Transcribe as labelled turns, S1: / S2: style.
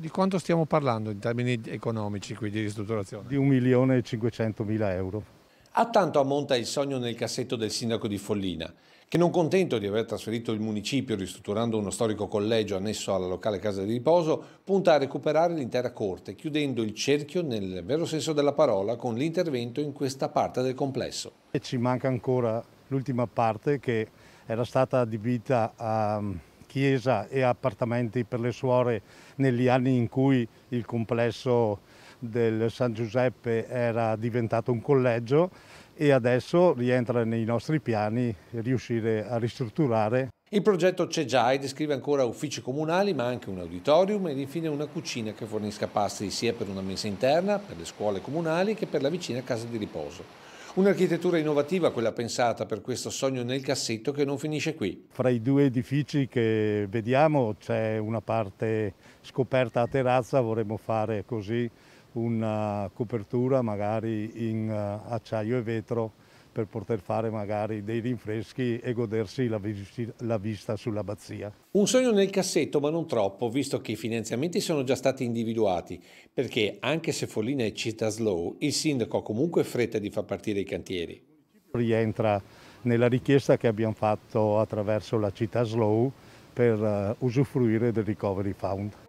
S1: Di quanto stiamo parlando in termini economici qui di ristrutturazione? Di 1.500.000 euro. A tanto ammonta il sogno nel cassetto del sindaco di Follina, che non contento di aver trasferito il municipio ristrutturando uno storico collegio annesso alla locale casa di riposo, punta a recuperare l'intera corte, chiudendo il cerchio nel vero senso della parola con l'intervento in questa parte del complesso.
S2: E ci manca ancora l'ultima parte che era stata adibita a chiesa e appartamenti per le suore negli anni in cui il complesso del San Giuseppe era diventato un collegio e adesso rientra nei nostri piani riuscire a ristrutturare.
S1: Il progetto c'è già e descrive ancora uffici comunali ma anche un auditorium ed infine una cucina che fornisca pasti sia per una messa interna, per le scuole comunali che per la vicina casa di riposo. Un'architettura innovativa quella pensata per questo sogno nel cassetto che non finisce qui.
S2: Fra i due edifici che vediamo c'è una parte scoperta a terrazza, vorremmo fare così una copertura magari in eh, acciaio e vetro per poter fare magari dei rinfreschi e godersi la, vis la vista sull'abbazia.
S1: Un sogno nel cassetto, ma non troppo, visto che i finanziamenti sono già stati individuati, perché anche se Follina è città slow, il sindaco ha comunque fretta di far partire i cantieri.
S2: Rientra nella richiesta che abbiamo fatto attraverso la città slow per eh, usufruire del recovery fund.